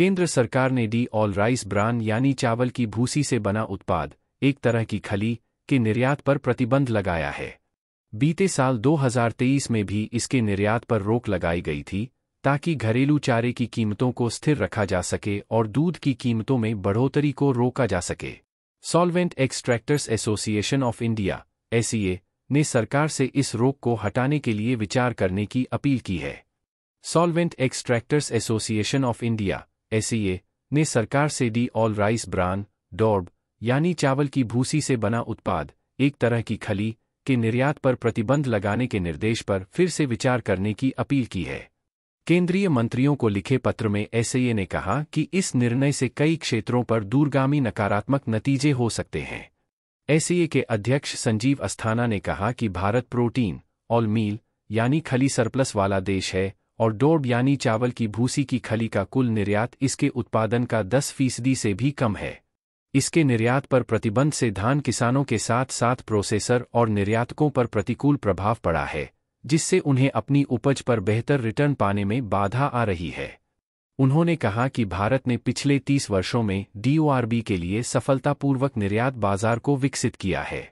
केंद्र सरकार ने डी ऑल राइस ब्रांड यानी चावल की भूसी से बना उत्पाद एक तरह की खली के निर्यात पर प्रतिबंध लगाया है बीते साल 2023 में भी इसके निर्यात पर रोक लगाई गई थी ताकि घरेलू चारे की कीमतों को स्थिर रखा जा सके और दूध की कीमतों में बढ़ोतरी को रोका जा सके solvent extractors association of India SEA ने सरकार से इस रोक को हटाने के लिए विचार करने की अपील की है solvent extractors association of India SEA ने सरकार से de-oiled rice bran DORB यानी चावल की भूसी से बना उत्पाद एक तरह की खली के निर्यात पर प्रतिबंध लगाने के निर्देश पर फिर से विचार करने की अपील की है केंद्रीय मंत्रियों को लिखे पत्र में एसए ने कहा कि इस निर्णय से कई क्षेत्रों पर दूरगामी नकारात्मक नतीजे हो सकते हैं एसए के अध्यक्ष संजीव अस्थाना ने कहा कि भारत प्रोटीन ऑल मील यानी खली सरप्लस वाला देश है और डोर्ब यानी चावल की भूसी की खली का कुल निर्यात इसके उत्पादन का 10 फीसदी से भी कम है इसके निर्यात पर प्रतिबंध से धान किसानों के साथ साथ प्रोसेसर और निर्यातकों पर प्रतिकूल प्रभाव पड़ा है जिससे उन्हें अपनी उपज पर बेहतर रिटर्न पाने में बाधा आ रही है उन्होंने कहा कि भारत ने पिछले 30 वर्षों में डीओआरबी के लिए सफलतापूर्वक निर्यात बाजार को विकसित किया है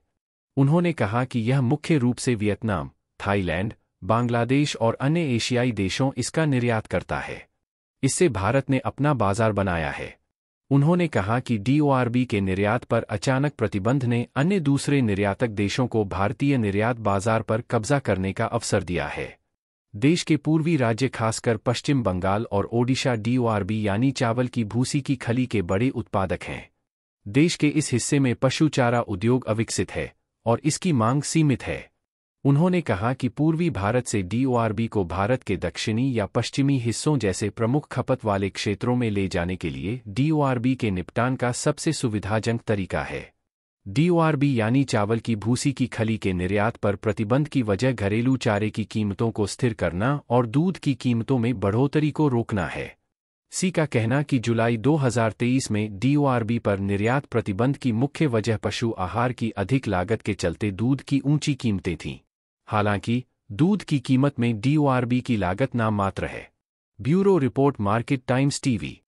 उन्होंने कहा कि यह मुख्य रूप से वियतनाम थाईलैंड बांग्लादेश और अन्य एशियाई देशों इसका निर्यात करता है इससे भारत ने अपना बाजार बनाया है उन्होंने कहा कि डीओआरबी के निर्यात पर अचानक प्रतिबंध ने अन्य दूसरे निर्यातक देशों को भारतीय निर्यात बाजार पर कब्जा करने का अवसर दिया है देश के पूर्वी राज्य खासकर पश्चिम बंगाल और ओडिशा डीओआरबी यानी चावल की भूसी की खली के बड़े उत्पादक हैं देश के इस हिस्से में पशु चारा उद्योग अविकसित है और इसकी मांग सीमित है उन्होंने कहा कि पूर्वी भारत से डीओआरबी को भारत के दक्षिणी या पश्चिमी हिस्सों जैसे प्रमुख खपत वाले क्षेत्रों में ले जाने के लिए डीओआरबी के निपटान का सबसे सुविधाजनक तरीका है डीओआरबी यानी चावल की भूसी की खली के निर्यात पर प्रतिबंध की वजह घरेलू चारे की कीमतों को स्थिर करना और दूध की कीमतों में बढ़ोतरी को रोकना है सी का कहना कि जुलाई 2023 में डीओआरबी पर निर्यात प्रतिबंध की मुख्य वजह पशु आहार की अधिक लागत के चलते दूध की ऊंची कीमतें थीं हालांकि दूध की कीमत में डीओआरबी की लागत मात्र है bureau report market times TV